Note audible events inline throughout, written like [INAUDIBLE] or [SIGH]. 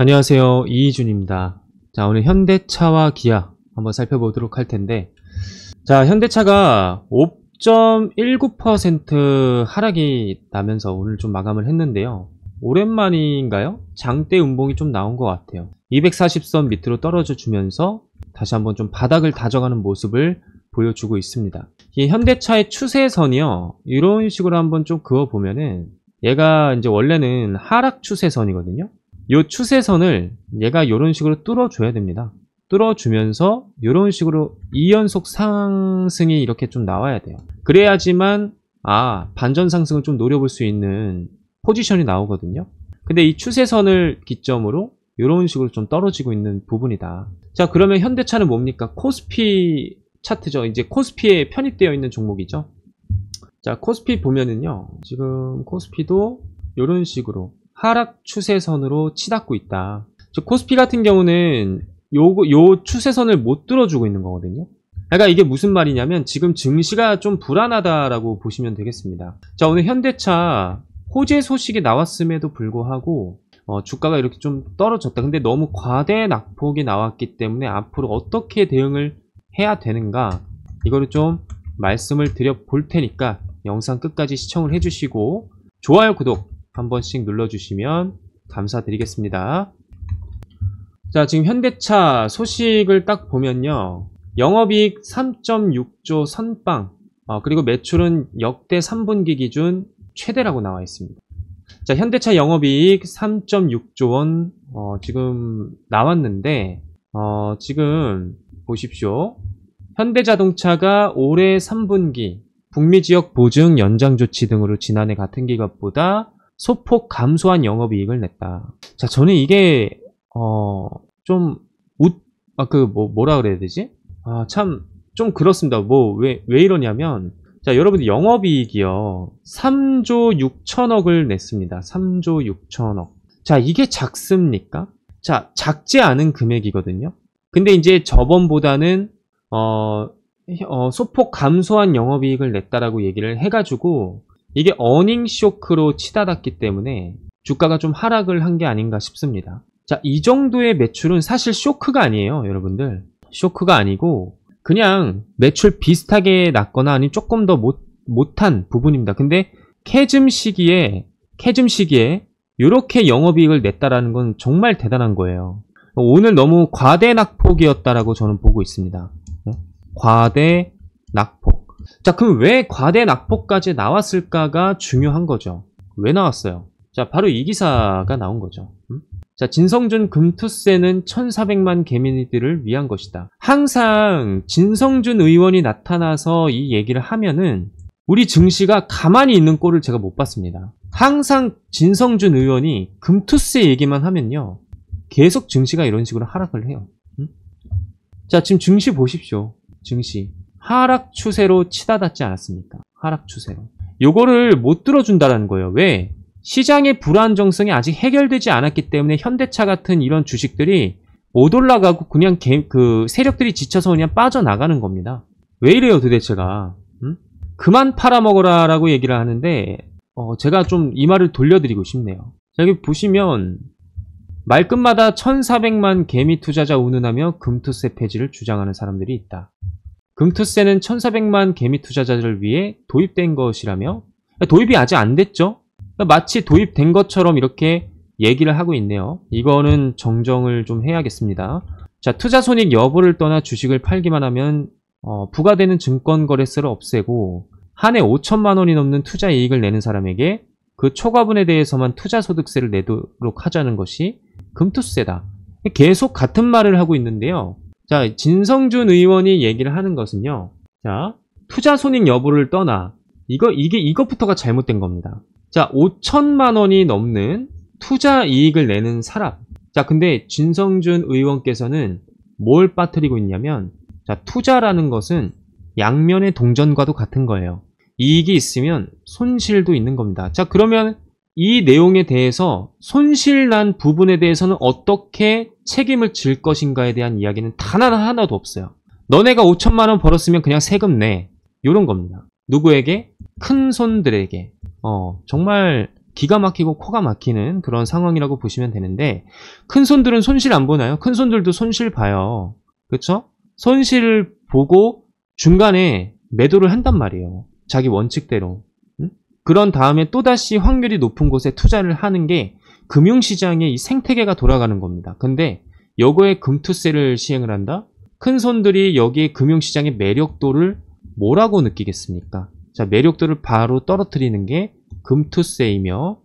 안녕하세요. 이희준입니다. 자, 오늘 현대차와 기아 한번 살펴보도록 할 텐데, 자, 현대차가 5.19% 하락이 나면서 오늘 좀 마감을 했는데요. 오랜만인가요? 장대 운봉이좀 나온 것 같아요. 240선 밑으로 떨어져 주면서 다시 한번 좀 바닥을 다져가는 모습을 보여주고 있습니다. 이 현대차의 추세선이요. 이런 식으로 한번 좀 그어보면은 얘가 이제 원래는 하락 추세선이거든요. 요 추세선을 얘가 이런 식으로 뚫어줘야 됩니다. 뚫어주면서 이런 식으로 2연속 상승이 이렇게 좀 나와야 돼요. 그래야지만 아 반전 상승을 좀 노려볼 수 있는 포지션이 나오거든요. 근데 이 추세선을 기점으로 이런 식으로 좀 떨어지고 있는 부분이다. 자 그러면 현대차는 뭡니까? 코스피 차트죠. 이제 코스피에 편입되어 있는 종목이죠. 자 코스피 보면은요. 지금 코스피도 이런 식으로 하락 추세선으로 치닫고 있다. 즉 코스피 같은 경우는 요, 요 추세선을 못 들어주고 있는 거거든요. 그러니까 이게 무슨 말이냐면 지금 증시가 좀 불안하다라고 보시면 되겠습니다. 자 오늘 현대차 호재 소식이 나왔음에도 불구하고 어, 주가가 이렇게 좀 떨어졌다. 근데 너무 과대 낙폭이 나왔기 때문에 앞으로 어떻게 대응을 해야 되는가 이거를 좀 말씀을 드려 볼 테니까 영상 끝까지 시청을 해주시고 좋아요 구독 한 번씩 눌러주시면 감사드리겠습니다. 자, 지금 현대차 소식을 딱 보면요. 영업이익 3.6조 선빵, 어, 그리고 매출은 역대 3분기 기준 최대라고 나와 있습니다. 자, 현대차 영업이익 3.6조 원, 어, 지금 나왔는데, 어, 지금 보십시오. 현대자동차가 올해 3분기 북미 지역 보증 연장 조치 등으로 지난해 같은 기간보다 소폭 감소한 영업이익을 냈다. 자, 저는 이게 어, 좀 웃, 아, 그 뭐, 뭐라 그래야 되지? 아, 참 좀 그렇습니다. 뭐 왜왜 왜 이러냐면 자, 여러분들 영업이익이요. 3조 6천억을 냈습니다. 3조 6천억. 자, 이게 작습니까? 자, 작지 않은 금액이거든요. 근데 이제 저번보다는 어, 어, 소폭 감소한 영업이익을 냈다라고 얘기를 해가지고 이게 어닝 쇼크로 치닫았기 때문에 주가가 좀 하락을 한 게 아닌가 싶습니다. 자, 이 정도의 매출은 사실 쇼크가 아니에요, 여러분들. 쇼크가 아니고 그냥 매출 비슷하게 났거나 아니면 조금 더 못, 못한 부분입니다. 근데 캐즘 시기에 캐즘 시기에 이렇게 영업이익을 냈다라는 건 정말 대단한 거예요. 오늘 너무 과대 낙폭이었다라고 저는 보고 있습니다. 네? 과대 낙폭. 자 그럼 왜 과대 낙폭까지 나왔을까가 중요한 거죠 왜 나왔어요 자 바로 이 기사가 나온 거죠 음? 자 진성준 금투세는 1400만 개미니들을 위한 것이다 항상 진성준 의원이 나타나서 이 얘기를 하면은 우리 증시가 가만히 있는 꼴을 제가 못 봤습니다 항상 진성준 의원이 금투세 얘기만 하면요 계속 증시가 이런 식으로 하락을 해요 음? 자 지금 증시 보십시오 증시 하락 추세로 치닫았지 않았습니까? 하락 추세로. 요거를 못 들어준다라는 거예요. 왜? 시장의 불안정성이 아직 해결되지 않았기 때문에 현대차 같은 이런 주식들이 못 올라가고 그냥 개, 그 세력들이 지쳐서 그냥 빠져나가는 겁니다. 왜 이래요 도대체가? 응? 그만 팔아먹어라 라고 얘기를 하는데 어, 제가 좀 이 말을 돌려드리고 싶네요. 여기 보시면 말끝마다 1400만 개미 투자자 운운하며 금투세 폐지를 주장하는 사람들이 있다. 금투세는 1400만 개미 투자자들을 위해 도입된 것이라며 아, 도입이 아직 안 됐죠? 그러니까 마치 도입된 것처럼 이렇게 얘기를 하고 있네요. 이거는 정정을 좀 해야겠습니다. 자, 투자 손익 여부를 떠나 주식을 팔기만 하면 어, 부과되는 증권 거래세를 없애고 한 해 5천만 원이 넘는 투자 이익을 내는 사람에게 그 초과분에 대해서만 투자 소득세를 내도록 하자는 것이 금투세다. 계속 같은 말을 하고 있는데요. 자, 진성준 의원이 얘기를 하는 것은요. 자, 투자 손익 여부를 떠나 이거 이게 이것부터가 잘못된 겁니다. 자, 5천만 원이 넘는 투자 이익을 내는 사람. 자, 근데 진성준 의원께서는 뭘 빠뜨리고 있냐면 자, 투자라는 것은 양면의 동전과도 같은 거예요. 이익이 있으면 손실도 있는 겁니다. 자, 그러면 이 내용에 대해서 손실난 부분에 대해서는 어떻게 책임을 질 것인가에 대한 이야기는 단 하나도 없어요. 너네가 5천만 원 벌었으면 그냥 세금 내. 요런 겁니다. 누구에게? 큰 손들에게. 어, 정말 기가 막히고 코가 막히는 그런 상황이라고 보시면 되는데 큰 손들은 손실 안 보나요? 큰 손들도 손실 봐요. 그렇죠? 손실을 보고 중간에 매도를 한단 말이에요. 자기 원칙대로. 그런 다음에 또다시 확률이 높은 곳에 투자를 하는 게 금융시장의 이 생태계가 돌아가는 겁니다. 근데 여거에 금투세를 시행을 한다? 큰 손들이 여기에 금융시장의 매력도를 뭐라고 느끼겠습니까? 자, 매력도를 바로 떨어뜨리는 게 금투세이며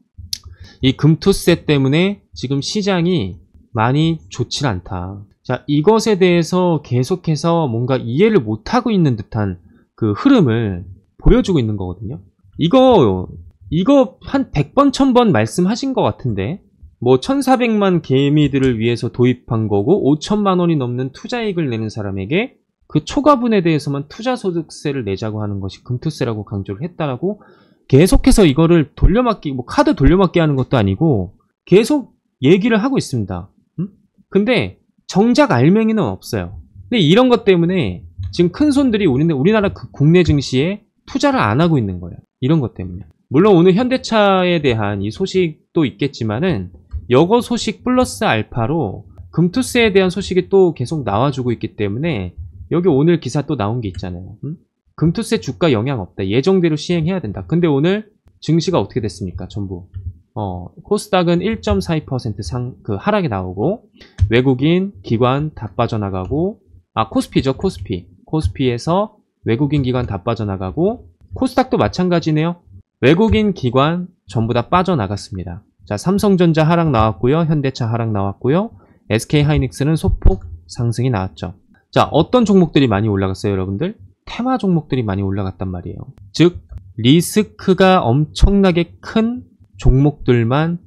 이 금투세 때문에 지금 시장이 많이 좋진 않다. 자, 이것에 대해서 계속해서 뭔가 이해를 못하고 있는 듯한 그 흐름을 보여주고 있는 거거든요. 이거 이거 한 100번 1000번 말씀하신 것 같은데 뭐 1400만 개미들을 위해서 도입한 거고 5천만 원이 넘는 투자익을 내는 사람에게 그 초과분에 대해서만 투자소득세를 내자고 하는 것이 금투세라고 강조를 했다라고 계속해서 이거를 돌려막기 뭐 카드 돌려막기 하는 것도 아니고 계속 얘기를 하고 있습니다 음? 근데 정작 알맹이는 없어요 근데 이런 것 때문에 지금 큰 손들이 우리나라 그 국내 증시에 투자를 안 하고 있는 거예요 이런 것 때문에 물론 오늘 현대차에 대한 이 소식도 있겠지만은 여거 소식 플러스 알파로 금투스에 대한 소식이 또 계속 나와주고 있기 때문에 여기 오늘 기사 또 나온 게 있잖아요 음? 금투스의 주가 영향 없다 예정대로 시행해야 된다 근데 오늘 증시가 어떻게 됐습니까 전부 어, 코스닥은 1.42%상 그 하락이 나오고 외국인 기관 다 빠져나가고 아 코스피죠 코스피 코스피에서 외국인 기관 다 빠져나가고 코스닥도 마찬가지네요. 외국인 기관 전부 다 빠져나갔습니다. 자, 삼성전자 하락 나왔고요. 현대차 하락 나왔고요. SK하이닉스는 소폭 상승이 나왔죠. 자, 어떤 종목들이 많이 올라갔어요, 여러분들? 테마 종목들이 많이 올라갔단 말이에요. 즉, 리스크가 엄청나게 큰 종목들만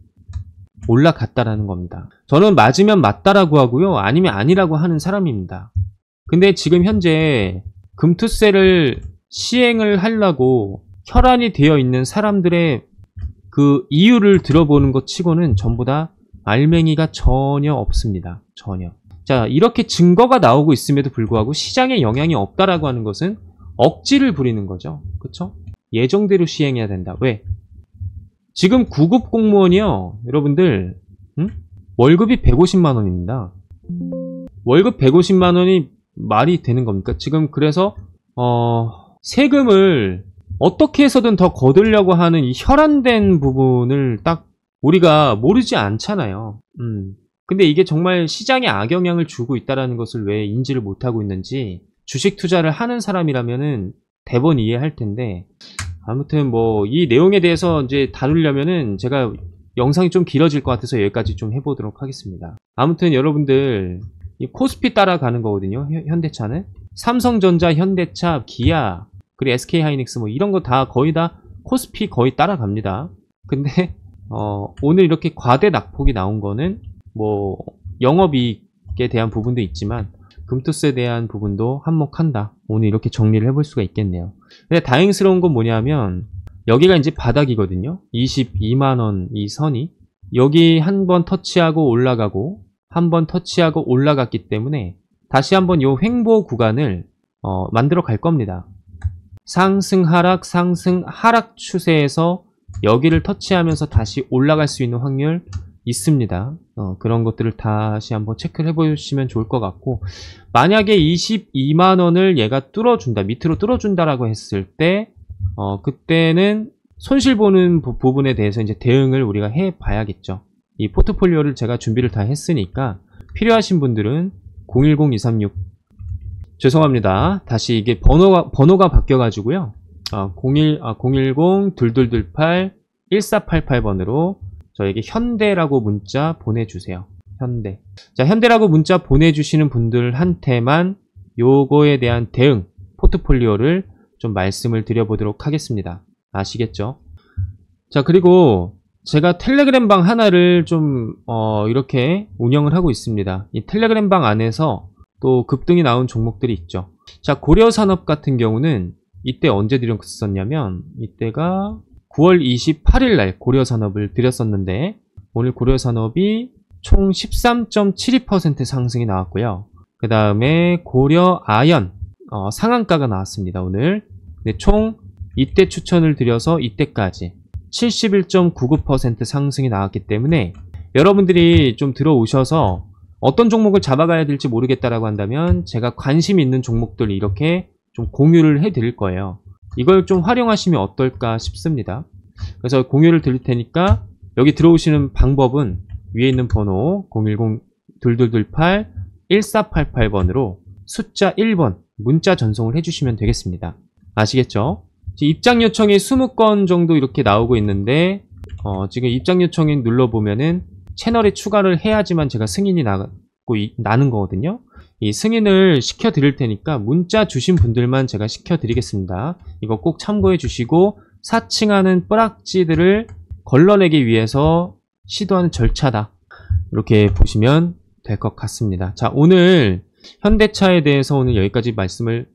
올라갔다라는 겁니다. 저는 맞으면 맞다라고 하고요. 아니면 아니라고 하는 사람입니다. 근데 지금 현재 금투세를 시행을 하려고 혈안이 되어 있는 사람들의 그 이유를 들어보는 것 치고는 전부 다 알맹이가 전혀 없습니다. 전혀. 자, 이렇게 증거가 나오고 있음에도 불구하고 시장에 영향이 없다라고 하는 것은 억지를 부리는 거죠. 그렇죠? 예정대로 시행해야 된다. 왜? 지금 구급 공무원이요. 여러분들 음? 월급이 150만 원입니다. 월급 150만 원이 말이 되는 겁니까? 지금 그래서 어 세금을 어떻게 해서든 더거두려고 하는 이 혈안된 부분을 딱 우리가 모르지 않잖아요. 음. 근데 이게 정말 시장에 악영향을 주고 있다는 것을 왜 인지를 못하고 있는지 주식 투자를 하는 사람이라면은 대번 이해할 텐데 아무튼 뭐 이 내용에 대해서 이제 다루려면은 제가 영상이 좀 길어질 것 같아서 여기까지 좀 해보도록 하겠습니다. 아무튼 여러분들 코스피 따라가는 거거든요. 현대차는 삼성전자, 현대차, 기아, 그리고 SK 하이닉스 뭐 이런 거 다 거의 다 코스피 거의 따라갑니다. 근데 [LAUGHS] 어, 오늘 이렇게 과대 낙폭이 나온 거는 뭐 영업이익에 대한 부분도 있지만 금투스에 대한 부분도 한몫한다. 오늘 이렇게 정리를 해볼 수가 있겠네요. 근데 다행스러운 건 뭐냐면 여기가 이제 바닥이거든요. 22만원 이 선이 여기 한 번 터치하고 올라가고 한 번 터치하고 올라갔기 때문에 다시 한번 이 횡보 구간을 어, 만들어 갈 겁니다. 상승 하락 상승 하락 추세에서 여기를 터치하면서 다시 올라갈 수 있는 확률 있습니다 어, 그런 것들을 다시 한번 체크를 해보시면 좋을 것 같고 만약에 22만원을 얘가 뚫어준다 밑으로 뚫어준다 라고 했을 때 어, 그때는 손실 보는 부, 분에 대해서 이제 대응을 우리가 해 봐야겠죠 이 포트폴리오를 제가 준비를 다 했으니까 필요하신 분들은 010-236 죄송합니다. 다시 이게 번호가, 번호가 바뀌어가지고요. 어, 아, 010, 2 2 2 8 1 4 8 8번으로 저에게 현대라고 문자 보내주세요. 현대. 자, 현대라고 문자 보내주시는 분들한테만 요거에 대한 대응, 포트폴리오를 좀 말씀을 드려보도록 하겠습니다. 아시겠죠? 자, 그리고 제가 텔레그램 방 하나를 좀, 어, 이렇게 운영을 하고 있습니다. 이 텔레그램 방 안에서 또 급등이 나온 종목들이 있죠. 자, 고려산업 같은 경우는 이때 언제 드렸었냐면 이때가 9월 28일 날 고려산업을 드렸었는데 오늘 고려산업이 총 13.72% 상승이 나왔고요. 그 다음에 고려아연 어, 상한가가 나왔습니다. 오늘 네, 총 이때 추천을 드려서 이때까지 71.99% 상승이 나왔기 때문에 여러분들이 좀 들어오셔서 어떤 종목을 잡아가야 될지 모르겠다라고 한다면 제가 관심 있는 종목들 이렇게 좀 공유를 해 드릴 거예요. 이걸 좀 활용하시면 어떨까 싶습니다. 그래서 공유를 드릴 테니까 여기 들어오시는 방법은 위에 있는 번호 010-2228-1488번으로 숫자 1번 문자 전송을 해주시면 되겠습니다. 아시겠죠? 입장 요청이 20건 정도 이렇게 나오고 있는데 어, 지금 입장 요청을 눌러보면은 채널에 추가를 해야지만 제가 승인이 나고 이, 나는 거거든요. 이 승인을 시켜드릴 테니까 문자 주신 분들만 제가 시켜드리겠습니다. 이거 꼭 참고해 주시고 사칭하는 뿌락지들을 걸러내기 위해서 시도하는 절차다. 이렇게 보시면 될 것 같습니다. 자 오늘 현대차에 대해서 오늘 여기까지 말씀을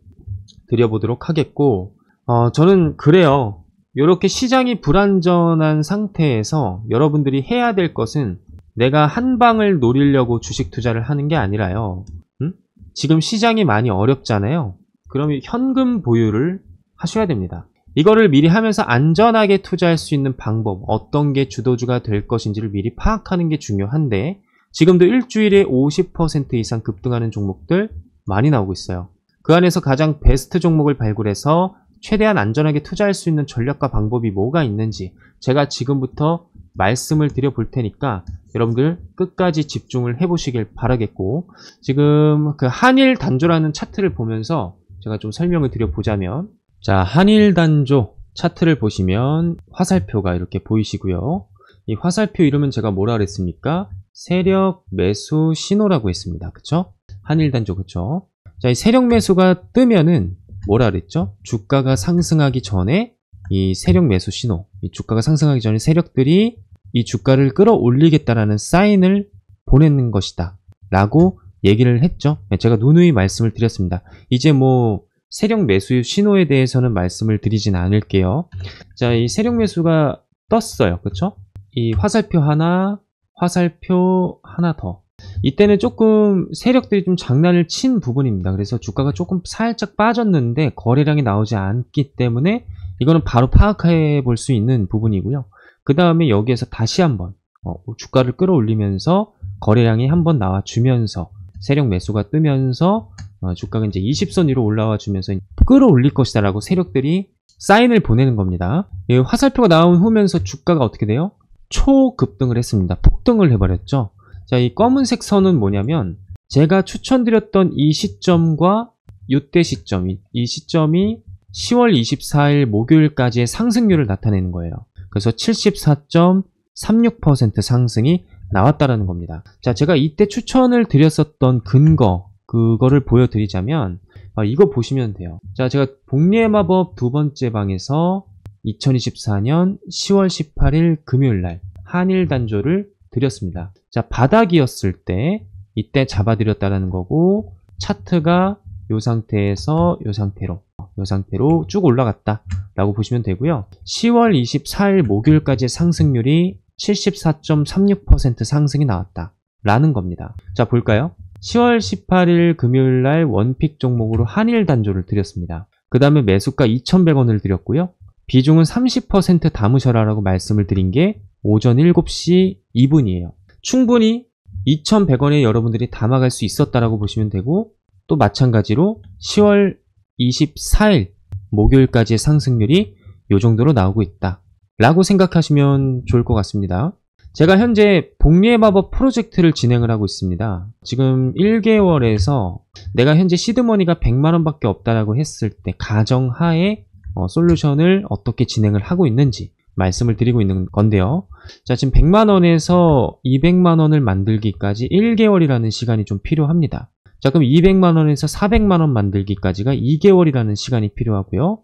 드려보도록 하겠고 어, 저는 그래요. 이렇게 시장이 불안전한 상태에서 여러분들이 해야 될 것은 내가 한 방을 노리려고 주식 투자를 하는 게 아니라요. 음? 지금 시장이 많이 어렵잖아요. 그러면 현금 보유를 하셔야 됩니다. 이거를 미리 하면서 안전하게 투자할 수 있는 방법, 어떤 게 주도주가 될 것인지를 미리 파악하는 게 중요한데 지금도 일주일에 50% 이상 급등하는 종목들 많이 나오고 있어요. 그 안에서 가장 베스트 종목을 발굴해서 최대한 안전하게 투자할 수 있는 전략과 방법이 뭐가 있는지 제가 지금부터 말씀을 드려 볼 테니까 여러분들 끝까지 집중을 해 보시길 바라겠고 지금 그 한일 단조라는 차트를 보면서 제가 좀 설명을 드려 보자면 자 한일 단조 차트를 보시면 화살표가 이렇게 보이시고요 이 화살표 이름은 제가 뭐라 그랬습니까 세력 매수 신호라고 했습니다 그쵸 한일 단조 그쵸 자이 세력 매수가 뜨면은 뭐라 그랬죠? 주가가 상승하기 전에 이 세력 매수 신호, 이 주가가 상승하기 전에 세력들이 이 주가를 끌어올리겠다라는 사인을 보내는 것이다. 라고 얘기를 했죠. 네, 제가 누누이 말씀을 드렸습니다. 이제 뭐 세력 매수 신호에 대해서는 말씀을 드리진 않을게요. 자, 이 세력 매수가 떴어요. 그쵸이 화살표 하나, 화살표 하나 더. 이때는 조금 세력들이 좀 장난을 친 부분입니다. 그래서 주가가 조금 살짝 빠졌는데 거래량이 나오지 않기 때문에 이거는 바로 파악해 볼 수 있는 부분이고요. 그 다음에 여기에서 다시 한번 어, 주가를 끌어올리면서 거래량이 한번 나와주면서 세력 매수가 뜨면서 어, 주가가 이제 20선 위로 올라와 주면서 끌어올릴 것이다 라고 세력들이 사인을 보내는 겁니다. 예, 화살표가 나온 후면서 주가가 어떻게 돼요? 초급등을 했습니다. 폭등을 해버렸죠. 자, 이 검은색 선은 뭐냐면 제가 추천드렸던 이 시점과 이때 시점, 이이 시점이 10월 24일 목요일까지의 상승률을 나타내는 거예요. 그래서 74.36% 상승이 나왔다라는 겁니다. 자, 제가 이때 추천을 드렸었던 근거, 그거를 보여드리자면 아, 이거 보시면 돼요. 자, 제가 복리의 마법 두 번째 방에서 2024년 10월 18일 금요일 날 한일 단조를 드렸습니다. 자, 바닥이었을 때 이때 잡아드렸다는 거고 차트가 이 상태에서 이 상태로 이 상태로 쭉 올라갔다 라고 보시면 되고요 10월 24일 목요일까지 상승률이 74.36% 상승이 나왔다 라는 겁니다 자 볼까요 10월 18일 금요일날 원픽 종목으로 한일 단조를 드렸습니다 그 다음에 매수가 2100원을 드렸고요 비중은 30% 담으셔라 라고 말씀을 드린 게 오전 7시 2분이에요. 충분히 2,100원에 여러분들이 담아갈 수 있었다라고 보시면 되고 또 마찬가지로 10월 24일 목요일까지의 상승률이 이 정도로 나오고 있다 라고 생각하시면 좋을 것 같습니다 제가 현재 복리의 마법 프로젝트를 진행을 하고 있습니다 지금 1개월에서 내가 현재 시드머니가 100만원 밖에 없다라고 했을 때 가정하에 어, 솔루션을 어떻게 진행을 하고 있는지 말씀을 드리고 있는 건데요. 자, 지금 100만원에서 200만원을 만들기까지 1개월이라는 시간이 좀 필요합니다. 자, 그럼 200만원에서 400만원 만들기까지가 2개월이라는 시간이 필요하고요.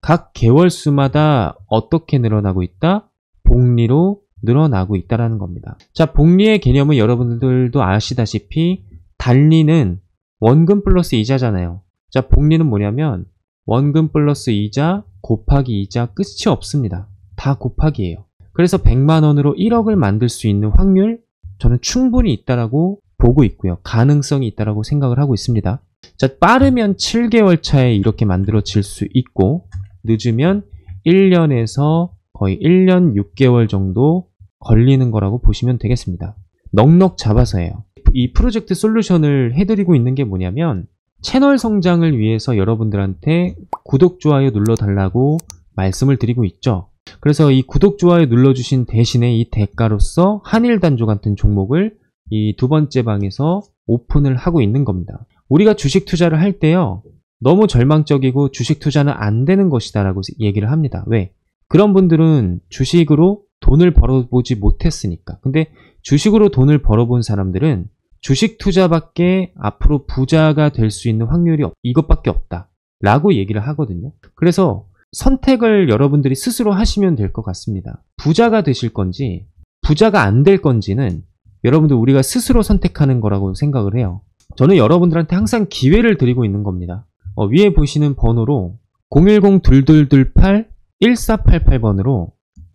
각 개월수마다 어떻게 늘어나고 있다? 복리로 늘어나고 있다는 라 겁니다. 자, 복리의 개념은 여러분들도 아시다시피 달리는 원금 플러스 이자잖아요. 자, 복리는 뭐냐면 원금 플러스 이자 곱하기 이자 끝이 없습니다. 다 곱하기예요. 그래서 100만 원으로 1억을 만들 수 있는 확률 저는 충분히 있다라고 보고 있고요. 가능성이 있다라고 생각을 하고 있습니다. 자, 빠르면 7개월 차에 이렇게 만들어질 수 있고 늦으면 1년에서 거의 1년 6개월 정도 걸리는 거라고 보시면 되겠습니다. 넉넉 잡아서 해요. 이 프로젝트 솔루션을 해드리고 있는 게 뭐냐면 채널 성장을 위해서 여러분들한테 구독, 좋아요 눌러달라고 말씀을 드리고 있죠. 그래서 이 구독, 좋아요 눌러주신 대신에 이 대가로서 한일단조 같은 종목을 이 두 번째 방에서 오픈을 하고 있는 겁니다. 우리가 주식 투자를 할 때요. 너무 절망적이고 주식 투자는 안 되는 것이다 라고 얘기를 합니다. 왜? 그런 분들은 주식으로 돈을 벌어보지 못했으니까. 근데 주식으로 돈을 벌어본 사람들은 주식 투자밖에 앞으로 부자가 될 수 있는 확률이 이것밖에 없다. 라고 얘기를 하거든요. 그래서 선택을 여러분들이 스스로 하시면 될 것 같습니다. 부자가 되실 건지 부자가 안 될 건지는 여러분들 우리가 스스로 선택하는 거라고 생각을 해요. 저는 여러분들한테 항상 기회를 드리고 있는 겁니다. 어, 위에 보시는 번호로 010-2228-1488번으로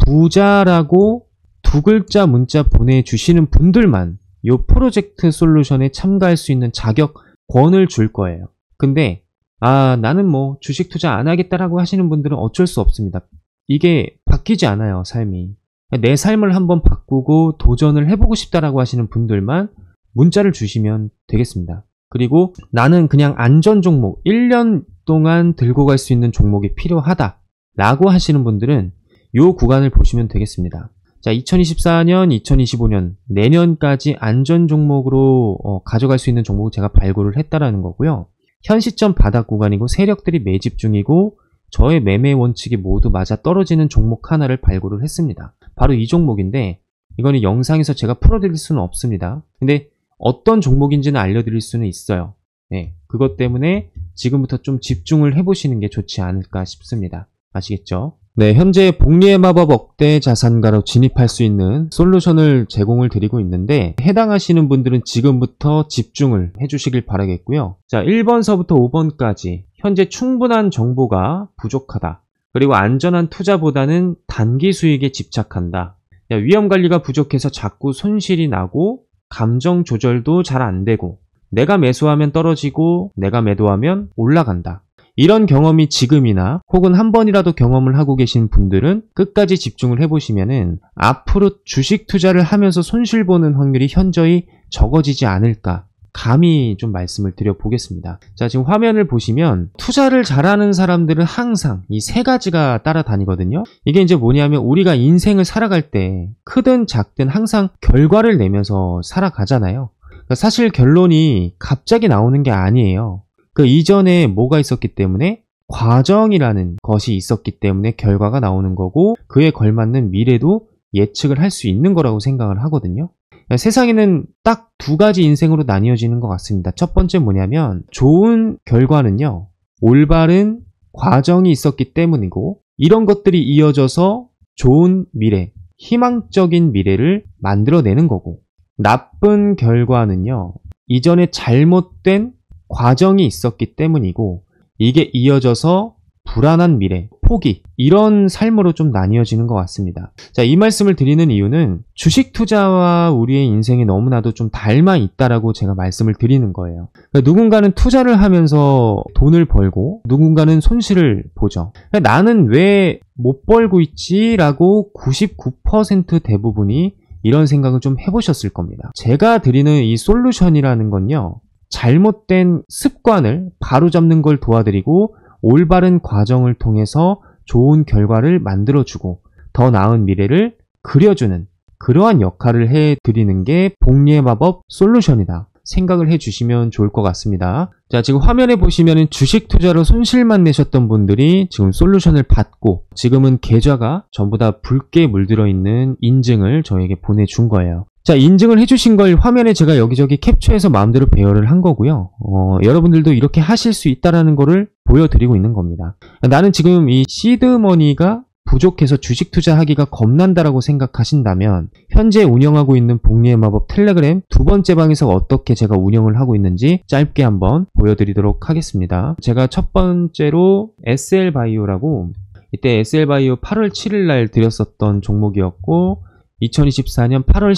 부자라고 두 글자 문자 보내주시는 분들만 이 프로젝트 솔루션에 참가할 수 있는 자격권을 줄 거예요. 근데 아 나는 뭐 주식 투자 안 하겠다라고 하시는 분들은 어쩔 수 없습니다. 이게 바뀌지 않아요 삶이. 내 삶을 한번 바꾸고 도전을 해보고 싶다라고 하시는 분들만 문자를 주시면 되겠습니다. 그리고 나는 그냥 안전 종목 1년 동안 들고 갈 수 있는 종목이 필요하다 라고 하시는 분들은 요 구간을 보시면 되겠습니다. 자, 2024년, 2025년, 내년까지 안전 종목으로 어, 가져갈 수 있는 종목을 제가 발굴을 했다라는 거고요. 현 시점 바닥 구간이고 세력들이 매집 중이고 저의 매매 원칙이 모두 맞아 떨어지는 종목 하나를 발굴을 했습니다. 바로 이 종목인데 이거는 영상에서 제가 풀어드릴 수는 없습니다. 근데 어떤 종목인지는 알려드릴 수는 있어요. 네, 그것 때문에 지금부터 좀 집중을 해보시는 게 좋지 않을까 싶습니다. 아시겠죠? 네, 현재 복리의 마법 억대 자산가로 진입할 수 있는 솔루션을 제공을 드리고 있는데 해당하시는 분들은 지금부터 집중을 해주시길 바라겠고요. 자, 1번서부터 5번까지 현재 충분한 정보가 부족하다. 그리고 안전한 투자보다는 단기 수익에 집착한다. 위험 관리가 부족해서 자꾸 손실이 나고 감정 조절도 잘 안 되고 내가 매수하면 떨어지고 내가 매도하면 올라간다. 이런 경험이 지금이나 혹은 한 번이라도 경험을 하고 계신 분들은 끝까지 집중을 해보시면은 앞으로 주식 투자를 하면서 손실 보는 확률이 현저히 적어지지 않을까 감히 좀 말씀을 드려보겠습니다. 자, 지금 화면을 보시면 투자를 잘하는 사람들은 항상 이 세 가지가 따라다니거든요. 이게 이제 뭐냐면 우리가 인생을 살아갈 때 크든 작든 항상 결과를 내면서 살아가잖아요. 그러니까 사실 결론이 갑자기 나오는 게 아니에요. 그 이전에 뭐가 있었기 때문에 과정이라는 것이 있었기 때문에 결과가 나오는 거고 그에 걸맞는 미래도 예측을 할 수 있는 거라고 생각을 하거든요. 그러니까 세상에는 딱 두 가지 인생으로 나뉘어지는 것 같습니다. 첫 번째 뭐냐면 좋은 결과는요. 올바른 과정이 있었기 때문이고 이런 것들이 이어져서 좋은 미래, 희망적인 미래를 만들어내는 거고 나쁜 결과는요. 이전에 잘못된 과정이 있었기 때문이고 이게 이어져서 불안한 미래, 포기 이런 삶으로 좀 나뉘어지는 것 같습니다. 자, 이 말씀을 드리는 이유는 주식 투자와 우리의 인생이 너무나도 좀 닮아 있다라고 제가 말씀을 드리는 거예요. 그러니까 누군가는 투자를 하면서 돈을 벌고 누군가는 손실을 보죠. 그러니까 나는 왜 못 벌고 있지라고 99% 대부분이 이런 생각을 좀 해보셨을 겁니다. 제가 드리는 이 솔루션이라는 건요. 잘못된 습관을 바로잡는 걸 도와드리고 올바른 과정을 통해서 좋은 결과를 만들어주고 더 나은 미래를 그려주는 그러한 역할을 해드리는 게 복리의 마법 솔루션이다. 생각을 해주시면 좋을 것 같습니다. 자, 지금 화면에 보시면 주식 투자로 손실만 내셨던 분들이 지금 솔루션을 받고 지금은 계좌가 전부 다 붉게 물들어 있는 인증을 저에게 보내준 거예요. 자 인증을 해주신 걸 화면에 제가 여기저기 캡처해서 마음대로 배열을 한 거고요 어, 여러분들도 이렇게 하실 수 있다는 라 거를 보여드리고 있는 겁니다 나는 지금 이 시드머니가 부족해서 주식 투자하기가 겁난다라고 생각하신다면 현재 운영하고 있는 복리의 마법 텔레그램 두 번째 방에서 어떻게 제가 운영을 하고 있는지 짧게 한번 보여드리도록 하겠습니다. 제가 첫 번째로 SL바이오라고 이때 SL바이오 8월 7일 날 드렸었던 종목이었고 2024년 8월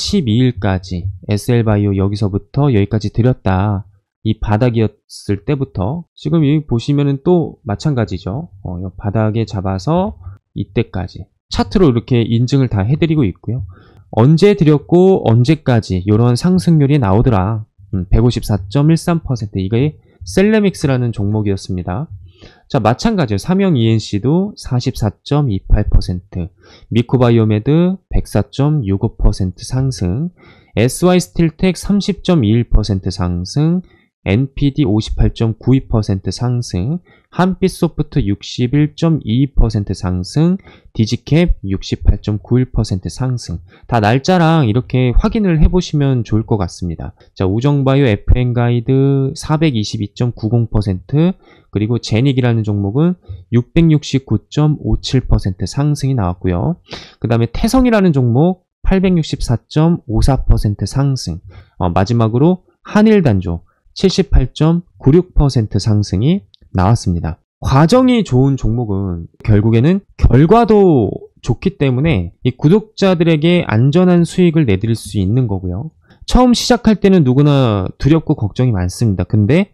12일까지 SL바이오 여기서부터 여기까지 드렸다. 이 바닥이었을 때부터 지금 여기 보시면은 또 마찬가지죠. 어, 바닥에 잡아서 이때까지 차트로 이렇게 인증을 다 해드리고 있고요. 언제 드렸고 언제까지 이런 상승률이 나오더라. 음, 154.13% 이게 셀레믹스라는 종목이었습니다. 자, 마찬가지예요. 삼형 ENC도 44.28%, 미코바이오메드 104.65% 상승, SY 스틸텍 30.21% 상승, NPD 58.92% 상승, 한빛소프트 61.22% 상승, 디지캡 68.91% 상승. 다 날짜랑 이렇게 확인을 해보시면 좋을 것 같습니다. 자, 우정바이오 FN 가이드 422.90%, 그리고 제닉이라는 종목은 669.57% 상승이 나왔고요. 그 다음에 태성이라는 종목 864.54% 상승. 어, 마지막으로 한일단조 78.96% 상승이 나왔습니다. 과정이 좋은 종목은 결국에는 결과도 좋기 때문에 이 구독자들에게 안전한 수익을 내드릴 수 있는 거고요. 처음 시작할 때는 누구나 두렵고 걱정이 많습니다. 근데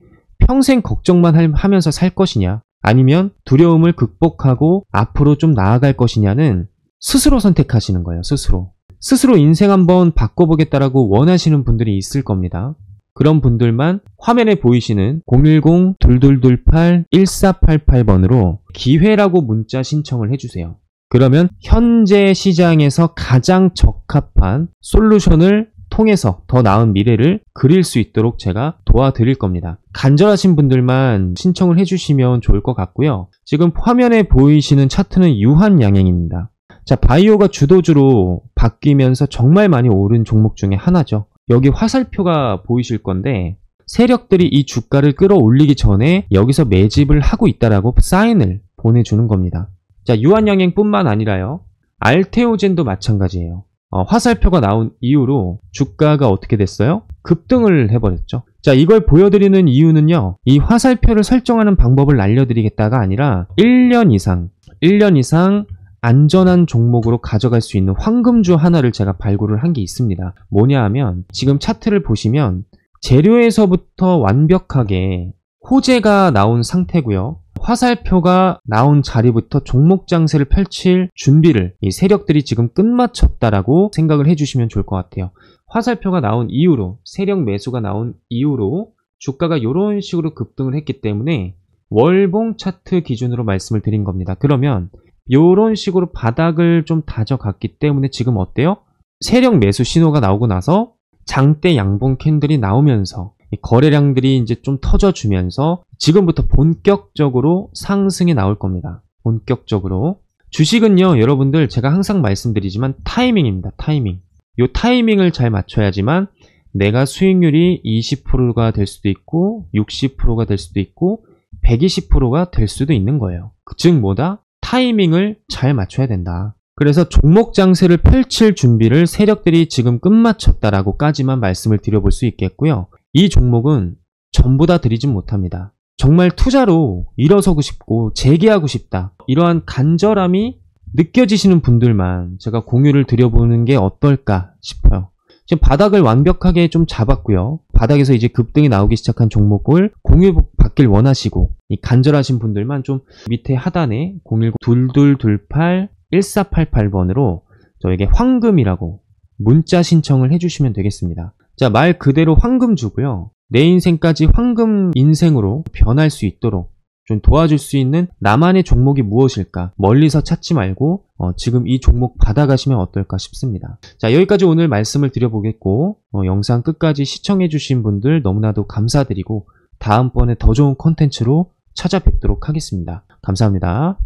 평생 걱정만 하면서 살 것이냐 아니면 두려움을 극복하고 앞으로 좀 나아갈 것이냐는 스스로 선택하시는 거예요. 스스로. 스스로 인생 한번 바꿔보겠다라고 원하시는 분들이 있을 겁니다. 그런 분들만 화면에 보이시는 010-2228-1488번으로 기회라고 문자 신청을 해주세요. 그러면 현재 시장에서 가장 적합한 솔루션을 통해서 더 나은 미래를 그릴 수 있도록 제가 도와드릴 겁니다. 간절하신 분들만 신청을 해주시면 좋을 것 같고요. 지금 화면에 보이시는 차트는 유한양행입니다. 자, 바이오가 주도주로 바뀌면서 정말 많이 오른 종목 중에 하나죠. 여기 화살표가 보이실 건데 세력들이 이 주가를 끌어올리기 전에 여기서 매집을 하고 있다라고 사인을 보내주는 겁니다. 자유한영행뿐만 아니라요. 알테오젠도 마찬가지예요. 어, 화살표가 나온 이후로 주가가 어떻게 됐어요? 급등을 해버렸죠. 자 이걸 보여드리는 이유는요. 이 화살표를 설정하는 방법을 알려드리겠다가 아니라 1년 이상 1년 이상 안전한 종목으로 가져갈 수 있는 황금주 하나를 제가 발굴을 한 게 있습니다. 뭐냐 하면 지금 차트를 보시면 재료에서부터 완벽하게 호재가 나온 상태고요. 화살표가 나온 자리부터 종목 장세를 펼칠 준비를 이 세력들이 지금 끝마쳤다라고 생각을 해주시면 좋을 것 같아요. 화살표가 나온 이후로 세력 매수가 나온 이후로 주가가 이런 식으로 급등을 했기 때문에 월봉 차트 기준으로 말씀을 드린 겁니다. 그러면 이런 식으로 바닥을 좀 다져갔기 때문에 지금 어때요? 세력 매수 신호가 나오고 나서 장대 양봉 캔들이 나오면서 거래량들이 이제 좀 터져주면서 지금부터 본격적으로 상승이 나올 겁니다. 본격적으로. 주식은요, 여러분들 제가 항상 말씀드리지만 타이밍입니다. 타이밍. 요 타이밍을 잘 맞춰야지만 내가 수익률이 20%가 될 수도 있고 60%가 될 수도 있고 120%가 될 수도 있는 거예요. 그 즉 뭐다? 타이밍을 잘 맞춰야 된다. 그래서 종목 장세를 펼칠 준비를 세력들이 지금 끝마쳤다라고까지만 말씀을 드려볼 수 있겠고요. 이 종목은 전부 다 드리진 못합니다. 정말 투자로 일어서고 싶고 재개하고 싶다. 이러한 간절함이 느껴지시는 분들만 제가 공유를 드려보는 게 어떨까 싶어요. 지금 바닥을 완벽하게 좀 잡았고요. 바닥에서 이제 급등이 나오기 시작한 종목을 공유 받길 원하시고 이 간절하신 분들만 좀 밑에 하단에 010-2228 1488번으로 저에게 황금이라고 문자 신청을 해주시면 되겠습니다. 자, 말 그대로 황금 주고요. 내 인생까지 황금 인생으로 변할 수 있도록 좀 도와줄 수 있는 나만의 종목이 무엇일까 멀리서 찾지 말고 어, 지금 이 종목 받아가시면 어떨까 싶습니다. 자 여기까지 오늘 말씀을 드려보겠고 어, 영상 끝까지 시청해주신 분들 너무나도 감사드리고 다음번에 더 좋은 컨텐츠로 찾아뵙도록 하겠습니다. 감사합니다.